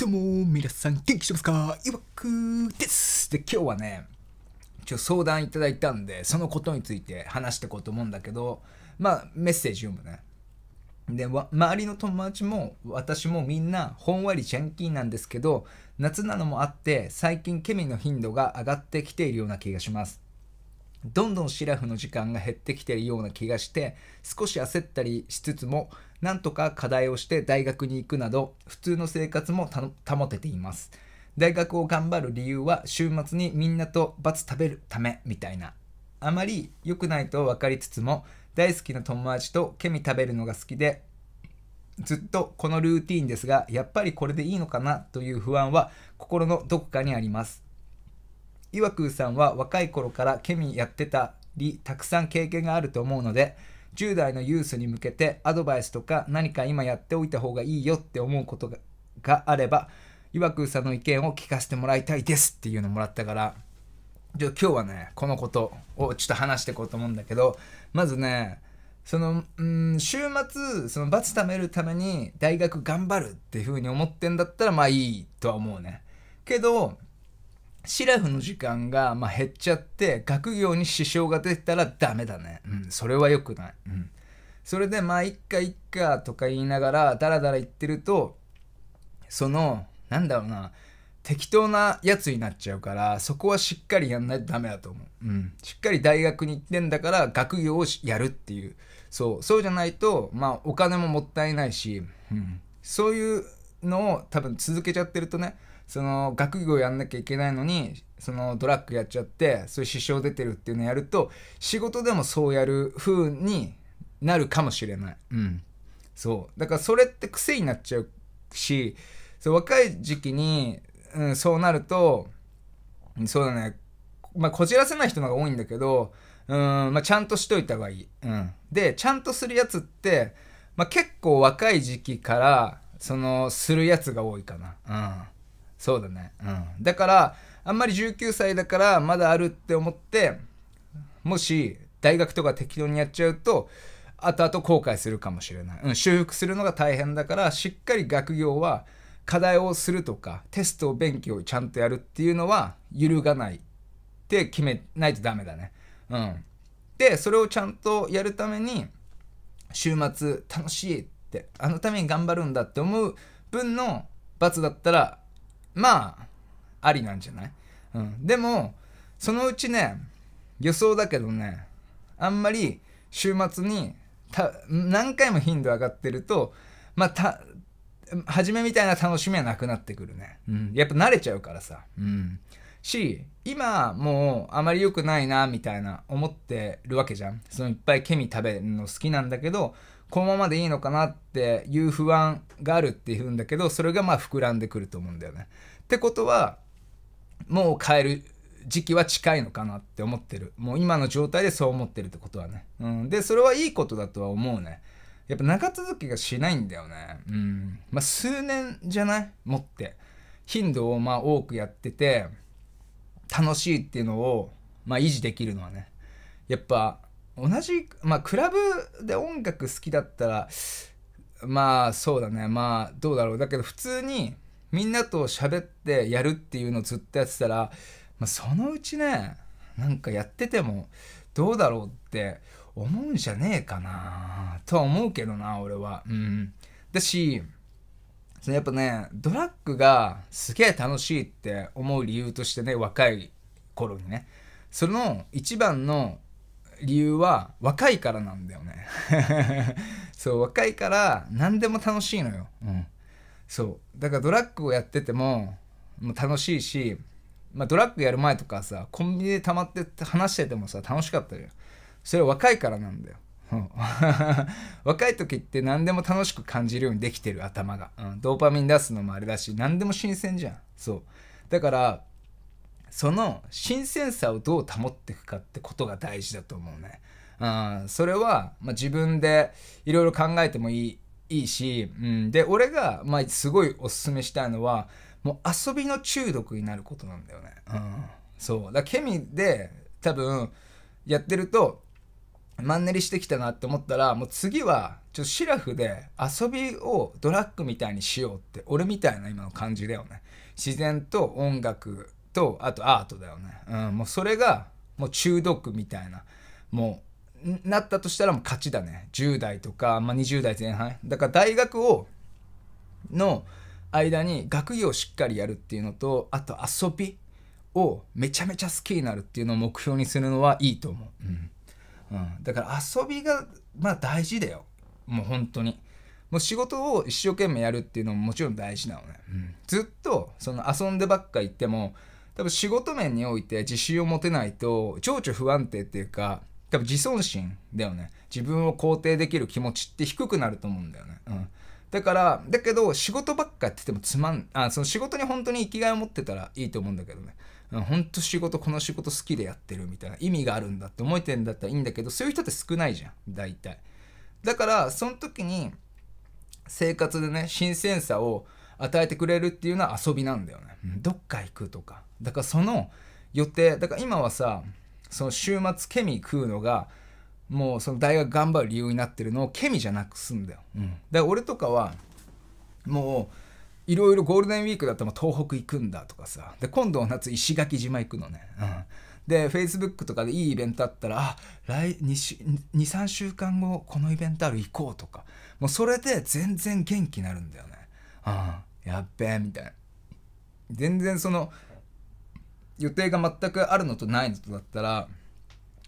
どうも皆さん元気してますかいわくですで今日はねちょ相談いただいたんでそのことについて話していこうと思うんだけどまあメッセージ読むねで周りの友達も私もみんなほんわりジャンキーなんですけど夏なのもあって最近ケミの頻度が上がってきているような気がしますどんどんシラフの時間が減ってきているような気がして少し焦ったりしつつもなんとか課題をして大学に行くなど普通の生活も保てています大学を頑張る理由は週末にみんなとバツ食べるためみたいなあまり良くないと分かりつつも大好きな友達とケミ食べるのが好きでずっとこのルーティンですがやっぱりこれでいいのかなという不安は心のどこかにあります岩空さんは若い頃からケミやってたりたくさん経験があると思うので10代のユースに向けてアドバイスとか何か今やっておいた方がいいよって思うことがあれば岩空さんの意見を聞かせてもらいたいですっていうのもらったからじゃあ今日はねこのことをちょっと話していこうと思うんだけどまずねそのうん週末その罰貯めるために大学頑張るっていうふうに思ってんだったらまあいいとは思うねけどシラフの時間がまあ減っちゃって学業に支障が出たらダメだね、うん、それは良くない、うん、それでまあいっかいっかとか言いながらダラダラ言ってるとそのなんだろうな適当なやつになっちゃうからそこはしっかりやんないとダメだと思う、うん、しっかり大学に行ってんだから学業をやるっていうそうそうじゃないとまあお金ももったいないし、うん、そういうのを多分続けちゃってるとねその学業やんなきゃいけないのにそのドラッグやっちゃってそういう支障出てるっていうのをやると仕事でもそうやる風になるかもしれない、うん、そうだからそれって癖になっちゃうしそう若い時期に、うん、そうなるとそうだねまあこじらせない人の方が多いんだけどうん、まあ、ちゃんとしといた方がいい、うん、でちゃんとするやつって、まあ、結構若い時期からそのするやつが多いかなうんそうだね。うん。だから、あんまり19歳だからまだあるって思って、もし大学とか適当にやっちゃうと、後々後悔するかもしれない。うん、修復するのが大変だから、しっかり学業は課題をするとか、テストを勉強をちゃんとやるっていうのは揺るがないって決めないとダメだね。うん。で、それをちゃんとやるために、週末楽しいって、あのために頑張るんだって思う分の罰だったらまあ、ありなんじゃないうん。でも、そのうちね、予想だけどね、あんまり週末に何回も頻度上がってると、まあ、た、初めみたいな楽しみはなくなってくるね。うん。やっぱ慣れちゃうからさ。うん。し、今もうあまり良くないな、みたいな思ってるわけじゃん。そのいっぱいケミ食べるの好きなんだけど、このままでいいのかなっていう不安があるっていうんだけどそれがまあ膨らんでくると思うんだよね。ってことはもう変える時期は近いのかなって思ってるもう今の状態でそう思ってるってことはね、うん、でそれはいいことだとは思うねやっぱ長続きがしないんだよねうんまあ数年じゃない持って頻度をまあ多くやってて楽しいっていうのをまあ維持できるのはねやっぱ同じまあクラブで音楽好きだったらまあそうだねまあどうだろうだけど普通にみんなと喋ってやるっていうのをずっとやってたら、まあ、そのうちねなんかやっててもどうだろうって思うんじゃねえかなとは思うけどな俺はうんだしそのやっぱねドラッグがすげえ楽しいって思う理由としてね若い頃にねその一番の理由は若いからなんだよね そう若いから何でも楽しいのよ、うん、そうだからドラッグをやっててももう楽しいし、まあ、ドラッグやる前とかさコンビニで溜まって話しててもさ楽しかったじゃんそれは若いからなんだよ 若い時って何でも楽しく感じるようにできてる頭が、うん、ドーパミン出すのもあれだし何でも新鮮じゃんそうだからその新鮮さをどう保っていくかってことが大事だと思うね。うん、それは、まあ、自分でいろいろ考えてもいいいいし、うん、で俺が、まあ、すごいおすすめしたいのはもう遊びの中毒になることなんだよね。うん、そうだケミで多分やってるとマンネリしてきたなって思ったらもう次はちょっとシラフで遊びをドラッグみたいにしようって俺みたいな今の感じだよね。自然と音楽と、あとアートだよね。うん、もうそれが、もう中毒みたいな。もう、なったとしたらもう勝ちだね。10代とか、まあ、20代前半。だから大学を、の間に学業をしっかりやるっていうのと、あと遊びをめちゃめちゃ好きになるっていうのを目標にするのはいいと思う。うん。うん、だから遊びが、まあ大事だよ。もう本当に。もう仕事を一生懸命やるっていうのももちろん大事なのね、うん、ずっとその遊んでばっか行っても多分仕事面において自信を持てないと情緒不安定っていうか多分自尊心だよね自分を肯定できる気持ちって低くなると思うんだよね、うん、だからだけど仕事ばっかって言ってもつまんあその仕事に本当に生きがいを持ってたらいいと思うんだけどね本当仕事この仕事好きでやってるみたいな意味があるんだって思えてんだったらいいんだけどそういう人って少ないじゃん大体だからその時に生活でね新鮮さを与えてくれるっていうのは遊びなんだよねどっか行くとかだからその予定だから今はさその週末ケミ食うのがもうその大学頑張る理由になってるのをケミじゃなくすんだよ、うん、だから俺とかはもういろいろゴールデンウィークだったら東北行くんだとかさで今度夏石垣島行くのね、うん、で Facebook とかでいいイベントあったらあ来23週間後このイベントある行こうとかもうそれで全然元気になるんだよね、ああやっべえみたいな全然その予定が全くあるのとないのとだったら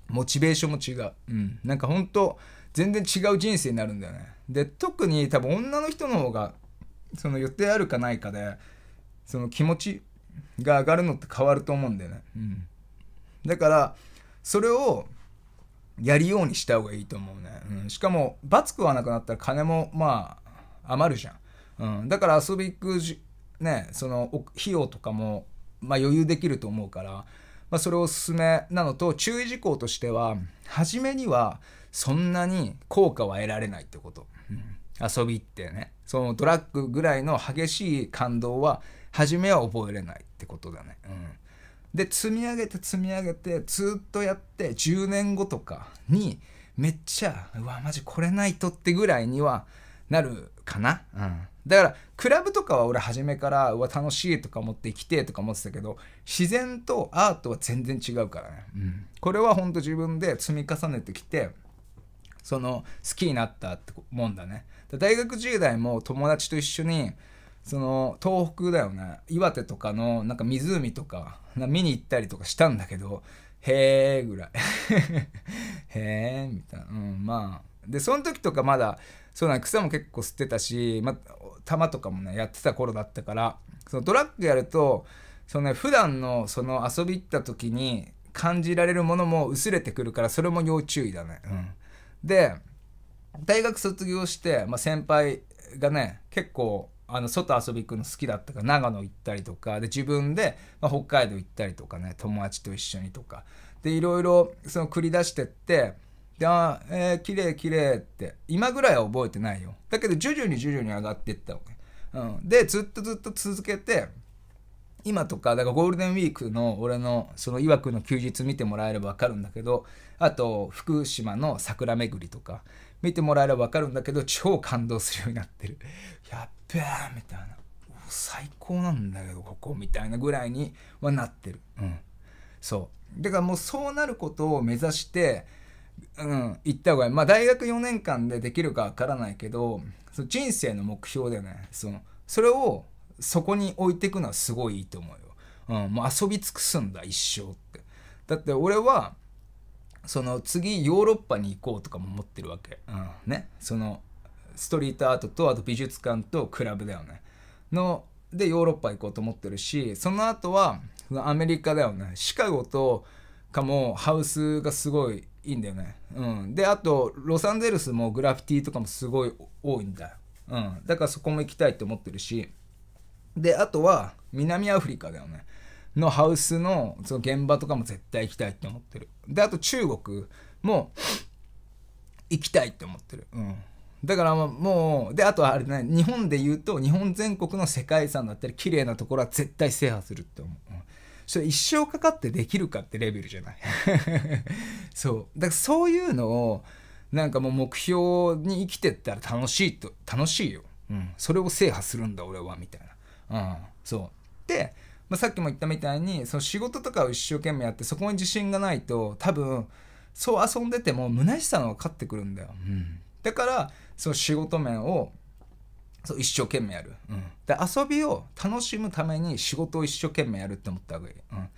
モチベーションも違う、うん、なんかほんと全然違う人生になるんだよねで特に多分女の人の方がその予定あるかないかでその気持ちが上がるのって変わると思うんだよね、うん、だからそれをやるようにした方がいいと思うね、うん、しかも罰食わなくなったら金もまあ余るじゃん、うん、だから遊び行くねその費用とかもまあ、余裕できると思うから、まあ、それをおすすめなのと注意事項としては初めにはそんなに効果は得られないってこと、うん、遊びってねそのドラッグぐらいの激しい感動は初めは覚えれないってことだね、うん、で積み上げて積み上げてずっとやって10年後とかにめっちゃうわマジこれないとってぐらいにはなるかな、うん、だからクラブとかは俺初めからうわ楽しいとか思って生きてとか思ってたけど自然とアートは全然違うからね、うん、これはほんと自分で積み重ねてきてその好きになったってもんだね大学時代も友達と一緒にその東北だよね岩手とかのなんか湖とか見に行ったりとかしたんだけどへえぐらい へえみたいなうんまあでその時とかまだそう草も結構吸ってたし、ま玉とかもねやってた頃だったからそのドラッグやるとそのね普段のその遊び行った時に感じられるものも薄れてくるからそれも要注意だね。うん、で大学卒業して、まあ、先輩がね結構あの外遊び行くの好きだったから長野行ったりとかで自分で、まあ、北海道行ったりとかね友達と一緒にとかでいろいろその繰り出してって。で、あえー、綺麗綺麗って、今ぐらいは覚えてないよ。だけど、徐々に徐々に上がっていったわけ。うん。で、ずっとずっと続けて、今とか、だからゴールデンウィークの俺の、そのいわくの休日見てもらえればわかるんだけど、あと、福島の桜巡りとか、見てもらえればわかるんだけど、超感動するようになってる。やっべーみたいな。最高なんだけど、ここ、みたいなぐらいにはなってる。うん。そう。だからもうそうなることを目指して、うん、行った方がいい。まあ、大学4年間でできるかわからないけど、その人生の目標だよね。その、それをそこに置いていくのはすごいいいと思うよ。うん、もう遊び尽くすんだ、一生って。だって俺は、その次ヨーロッパに行こうとかも思ってるわけ。うん、ね。その、ストリートアートと、あと美術館とクラブだよね。の、でヨーロッパ行こうと思ってるし、その後は、アメリカだよね。シカゴとかもハウスがすごいいいんだよね。うん、であとロサンゼルスもグラフィティとかもすごい多いんだよ。うん、だからそこも行きたいって思ってるしであとは南アフリカだよねのハウスのその現場とかも絶対行きたいって思ってるであと中国も行きたいって思ってる、うん、だからもうであとあれね日本で言うと日本全国の世界遺産だったり綺麗なところは絶対制覇するって思う、うんそれ一生かかってできるかってレベルじゃない そうだからそういうのをなんかもう目標に生きてったら楽しいと楽しいよ、うん、それを制覇するんだ俺はみたいな、うん、そうで、まあ、さっきも言ったみたいにその仕事とかを一生懸命やってそこに自信がないと多分そう遊んでても虚しさが勝ってくるんだよ、うん、だからその仕事面をそう一生懸命やる、うん、で遊びを楽しむために仕事を一生懸命やるって思った方がいい、うん、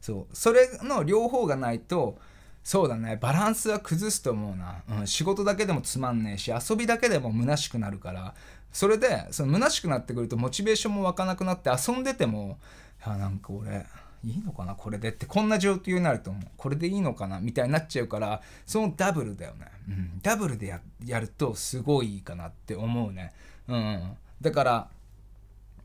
そうそれの両方がないとそうだねバランスは崩すと思うな、うん、仕事だけでもつまんねえし遊びだけでも虚しくなるからそれでその虚しくなってくるとモチベーションも湧かなくなって遊んでてもあなんか俺いいのかなこれでってこんな状況になると思うこれでいいのかなみたいになっちゃうからそのダブルだよね、うん、ダブルでやるとすごいいいかなって思うねうん、だから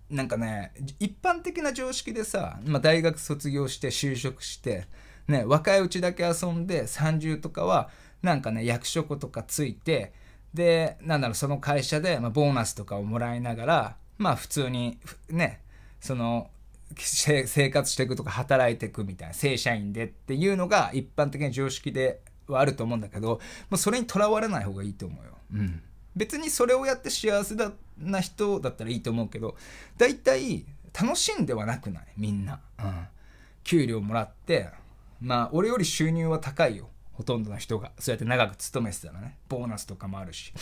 なんかね一般的な常識でさ、まあ、大学卒業して就職して、ね、若いうちだけ遊んで30とかはなんかね役職とかついてでなんだろうその会社で、まあ、ボーナスとかをもらいながらまあ普通にねその生活していくとか働いていくみたいな正社員でっていうのが一般的な常識ではあると思うんだけど、まあ、それにとらわれない方がいいと思うよ。うん別にそれをやって幸せだな人だったらいいと思うけど大体楽しんではなくないみんな、うん、給料もらってまあ俺より収入は高いよほとんどの人がそうやって長く勤めてたらねボーナスとかもあるし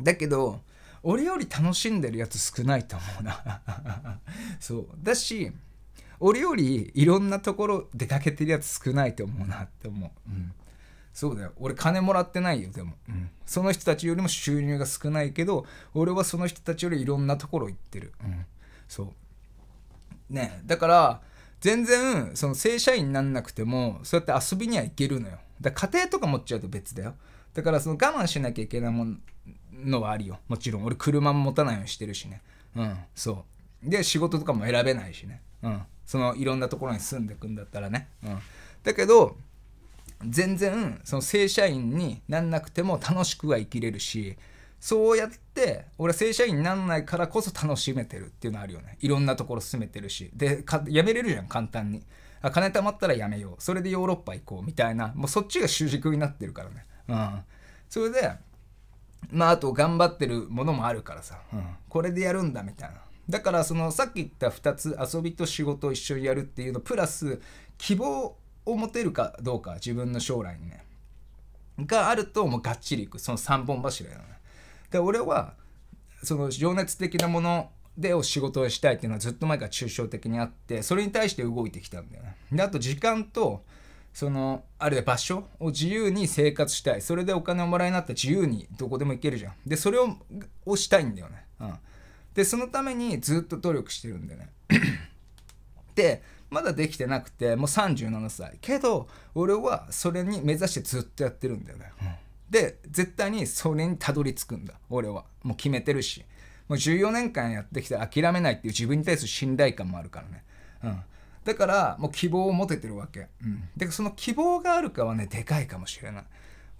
だけど俺より楽しんでるやつ少ないと思うな そうだし俺よりいろんなところ出かけてるやつ少ないと思うなって思う、うんそうだよ俺金もらってないよでも、うん、その人たちよりも収入が少ないけど俺はその人たちよりいろんなところ行ってる、うん、そうねだから全然その正社員になんなくてもそうやって遊びには行けるのよだ家庭とか持っちゃうと別だよだからその我慢しなきゃいけないものはあるよもちろん俺車も持たないようにしてるしねうんそうで仕事とかも選べないしねうんそのいろんなところに住んでくんだったらねうんだけど全然その正社員になんなくても楽しくは生きれるしそうやって俺正社員になんないからこそ楽しめてるっていうのあるよねいろんなところ進めてるしで辞やめれるじゃん簡単にあ金貯まったらやめようそれでヨーロッパ行こうみたいなもうそっちが主軸になってるからねうんそれでまああと頑張ってるものもあるからさ、うん、これでやるんだみたいなだからそのさっき言った2つ遊びと仕事を一緒にやるっていうのプラス希望を持てるかどうか自分の将来にねがあるともうがっちりいくその3本柱だよねで俺はその情熱的なものでを仕事をしたいっていうのはずっと前から抽象的にあってそれに対して動いてきたんだよねであと時間とそのあるいは場所を自由に生活したいそれでお金をもらいになっら自由にどこでも行けるじゃんでそれををしたいんだよね、うん、でそのためにずっと努力してるんだよね でまだできてなくてもう37歳けど俺はそれに目指してずっとやってるんだよね、うん、で絶対にそれにたどり着くんだ俺はもう決めてるしもう14年間やってきて諦めないっていう自分に対する信頼感もあるからね、うん、だからもう希望を持ててるわけ、うん、でその希望があるかはねでかいかもしれない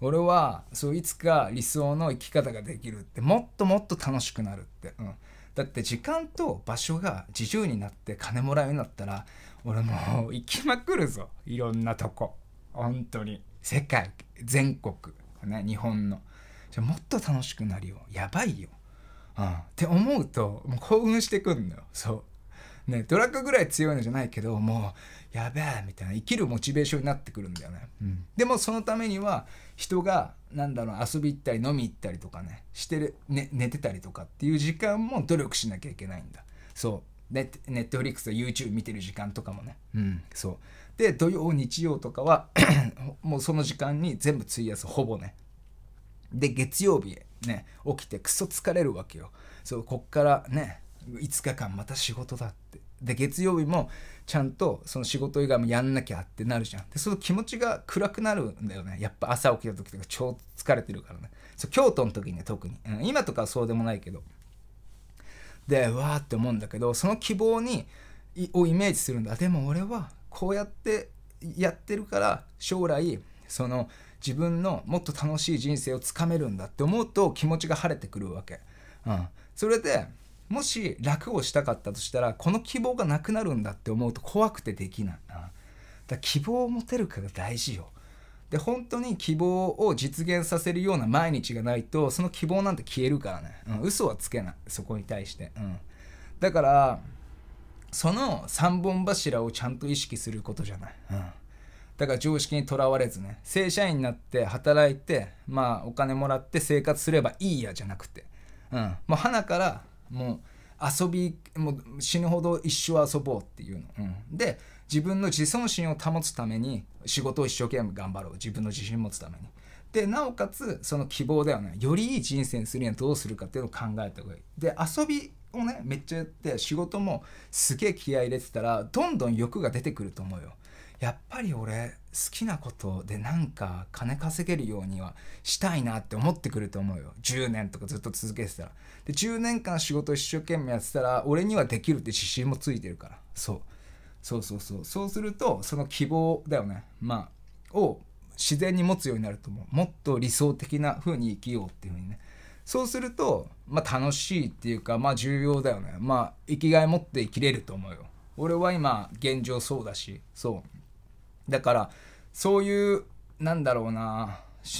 俺はそういつか理想の生き方ができるってもっともっと楽しくなるって、うん、だって時間と場所が自由になって金もらうようになったら俺もう行きまくるぞいろんなとこ本当に世界全国ね日本のじゃもっと楽しくなるよやばいよ、うん、って思うともう興奮してくんのよそうねドラッグぐらい強いのじゃないけどもうやべえみたいな生きるモチベーションになってくるんだよね、うん、でもそのためには人がなんだろう遊び行ったり飲み行ったりとかねしてる、ね、寝てたりとかっていう時間も努力しなきゃいけないんだそうネットフリックスと YouTube 見てる時間とかもね。うん、そう。で、土曜、日曜とかは もうその時間に全部費やす、ほぼね。で、月曜日ね、起きてクソ疲れるわけよ。そう、こっからね、5日間また仕事だって。で、月曜日もちゃんとその仕事以外もやんなきゃってなるじゃん。で、その気持ちが暗くなるんだよね。やっぱ朝起きた時とか超疲れてるからね。そう、京都の時ね、特に。うん、今とかはそうでもないけど。でわーって思うんだけどその希望にをイメージするんだでも俺はこうやってやってるから将来その自分のもっと楽しい人生をつかめるんだって思うと気持ちが晴れてくるわけ、うん、それでもし楽をしたかったとしたらこの希望がなくなるんだって思うと怖くてできないな希望を持てるかが大事よで本当に希望を実現させるような毎日がないとその希望なんて消えるからね、うん、嘘はつけないそこに対して、うん、だからその3本柱をちゃんと意識することじゃない、うん、だから常識にとらわれずね正社員になって働いてまあお金もらって生活すればいいやじゃなくて、うん、もう花からもう遊びもう死ぬほど一生遊ぼうっていうの、うん、で自分の自尊心を保つために仕事を一生懸命頑張ろう自分の自信を持つためにでなおかつその希望ではねよりいい人生にするにはどうするかっていうのを考えた方がいいで遊びをねめっちゃやって仕事もすげえ気合入れてたらどんどん欲が出てくると思うよやっぱり俺好きなことでなんか金稼げるようにはしたいなって思ってくると思うよ10年とかずっと続けてたらで10年間仕事一生懸命やってたら俺にはできるって自信もついてるからそうそうそうそうそうするとその希望だよねまあを自然に持つようになると思うもっと理想的な風に生きようっていう風にねそうすると、まあ、楽しいっていうかまあ重要だよねまあ生きがい持って生きれると思うよ俺は今現状そうだしそうだからそういうなんだろうな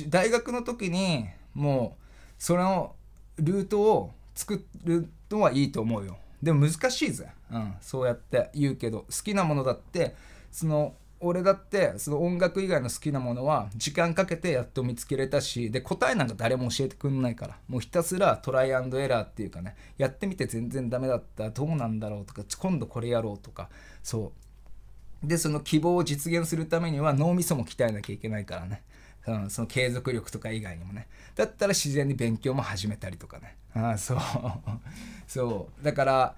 大学の時にもうそのルートを作るのはいいと思うよでも難しいぜ、うん、そうやって言うけど好きなものだってその俺だってその音楽以外の好きなものは時間かけてやっと見つけれたしで答えなんか誰も教えてくんないからもうひたすらトライアンドエラーっていうかねやってみて全然ダメだったどうなんだろうとか今度これやろうとかそうでその希望を実現するためには脳みそも鍛えなきゃいけないからねうん、その継続力とか以外にもねだったら自然に勉強も始めたりとかねああそうそうだから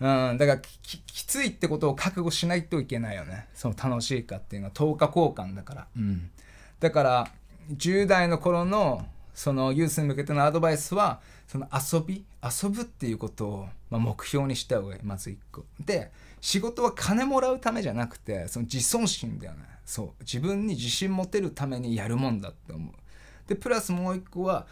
うん、だからきついってことを覚悟しないといけないよねその楽しいかっていうのは10日交換だから、うん、だから10代の頃のそのユースに向けてのアドバイスはその遊び遊ぶっていうことを、まあ、目標にした方がいいまず1個で仕事は金もらうためじゃなくてその自尊心だよねそう自分に自信持てるためにやるもんだって思うでプラスもう1個は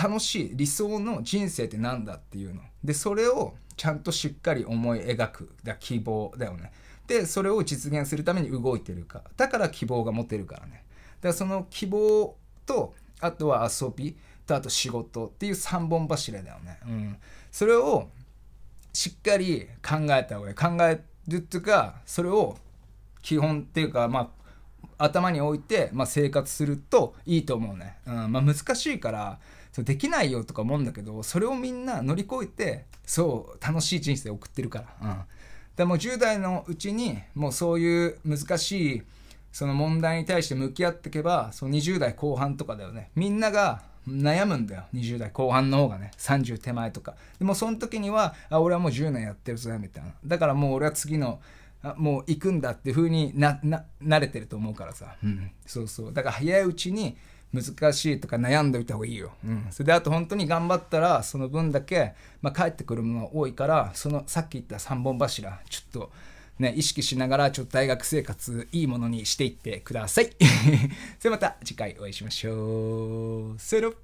楽しい理想の人生って何だっていうのでそれをちゃんとしっかり思い描くだ希望だよねでそれを実現するために動いてるかだから希望が持てるからねだからその希望とあとは遊びとあと仕事っていう3本柱だよね、うん、それをしっかり考えた方がいい考えるっていうかそれを基本っていうかまあ頭に置いて、まあ、生活するといいと思うね、うんまあ、難しいからできないよとか思うんだけどそれをみんな乗り越えてそう楽しい人生送ってるから、うん、でも10代のうちにもうそういう難しいその問題に対して向き合っていけばその20代後半とかだよねみんなが悩むんだよ20代後半の方がね30手前とかでもその時にはあ俺はもう10年やってるぞみたいなだからもう俺は次のあもう行くんだっていう風になな慣れてると思うからさ、うん、そうそうだから早いうちに難しいとか悩んでおいた方がいいよ、うん、それであと本当に頑張ったらその分だけ、まあ、ってくるものが多いからそのさっき言った3本柱ちょっとね意識しながらちょっと大学生活いいものにしていってください それまた次回お会いしましょうセロ